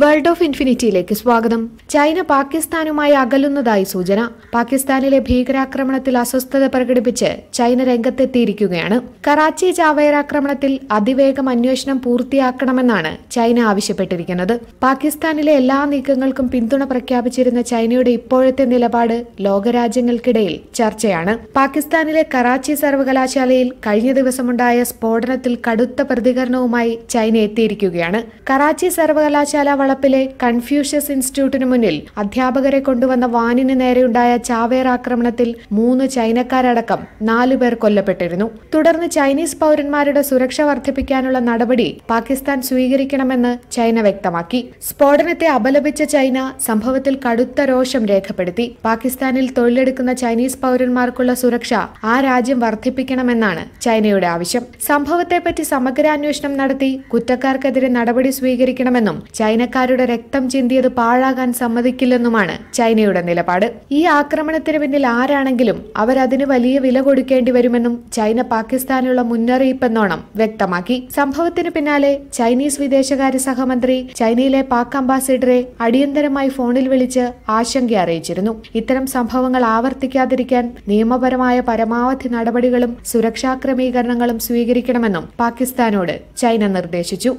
world of ഇൻഫിനിറ്റിയിലേക്ക് സ്വാഗതം China പാകിസ്ഥാനുമായി അകലുന്നതായി സൂചന പാകിസ്ഥാനിലെ ഭീകരാക്രമണത്തിൽ അസ്വസ്ഥത പ്രകടിപ്പിച്ച് ചൈന രംഗത്തെത്തിയിരിക്കുകയാണ് കറാച്ചി ചാവേർ ആക്രമണത്തിൽ അതിവേഗം അന്വേഷണം പൂർത്തിയാക്കണമെന്നാണ് ചൈന ആവശ്യപ്പെട്ടിരിക്കുന്നത് പാകിസ്ഥാനിലെ എല്ലാ നീക്കങ്ങൾക്കും പിന്തുണ പ്രഖ്യാപിച്ചിരുന്ന ചൈനയുടെ ഇപ്പോഴത്തെ നിലപാട് ലോകരാജ്യങ്ങൾക്കിടയിൽ ചർച്ചയാണ് പാകിസ്ഥാനിലെ കറാച്ചി സർവകലാശാലയിൽ കഴിഞ്ഞ ദിവസമുണ്ടായ സ്ഫോടനത്തിൽ കടുത്ത പ്രതികരണവുമായി ചൈന എത്തിയിരിക്കുകയാണ് കറാച്ചി സർവകലാശാല വളപ്പിലെ കൺഫ്യൂഷ്യസ് ഇൻസ്റ്റിറ്റ്യൂട്ടിനു മുന്നിൽ അധ്യാപകരെ കൊണ്ടുവന്ന വാനിന് നേരെയുണ്ടായ ചാവേർ ആക്രമണത്തിൽ മൂന്ന് ചൈനക്കാരടക്കം നാലു പേർ കൊല്ലപ്പെട്ടിരുന്നു തുടർന്ന് ചൈനീസ് പൗരന്മാരുടെ സുരക്ഷ വർദ്ധിപ്പിക്കാനുള്ള നടപടി പാകിസ്ഥാൻ സ്വീകരിക്കണമെന്ന് ചൈന വ്യക്തമാക്കി സ്ഫോടനത്തെ അപലപിച്ച ചൈന സംഭവത്തിൽ കടുത്ത രോഷം രേഖപ്പെടുത്തി പാകിസ്ഥാനിൽ തൊഴിലെടുക്കുന്ന ചൈനീസ് പൗരന്മാർക്കുള്ള സുരക്ഷ ആ രാജ്യം വർദ്ധിപ്പിക്കണമെന്നാണ് ചൈനയുടെ ആവശ്യം സംഭവത്തെപ്പറ്റി സമഗ്രാന്വേഷണം നടത്തി കുറ്റക്കാർക്കെതിരെ നടപടി സ്വീകരിക്കണമെന്നും ചൈന ഇന്ത്യക്കാരുടെ രക്തം ചിന്തിയത് പാഴാകാൻ സമ്മതിക്കില്ലെന്നുമാണ് ചൈനയുടെ നിലപാട് ഈ ആക്രമണത്തിന് പിന്നിൽ ആരാണെങ്കിലും അവരതിന് വലിയ വില കൊടുക്കേണ്ടി വരുമെന്നും ചൈന പാകിസ്ഥാനുള്ള മുന്നറിയിപ്പെന്നോണം വ്യക്തമാക്കി സംഭവത്തിന് പിന്നാലെ ചൈനീസ് വിദേശകാര്യ സഹമന്ത്രി ചൈനയിലെ പാക് അംബാസിഡറെ അടിയന്തരമായി ഫോണിൽ വിളിച്ച് ആശങ്ക അറിയിച്ചിരുന്നു ഇത്തരം സംഭവങ്ങൾ ആവർത്തിക്കാതിരിക്കാൻ നിയമപരമായ പരമാവധി നടപടികളും സുരക്ഷാ ക്രമീകരണങ്ങളും സ്വീകരിക്കണമെന്നും പാകിസ്ഥാനോട് ചൈന നിർദ്ദേശിച്ചു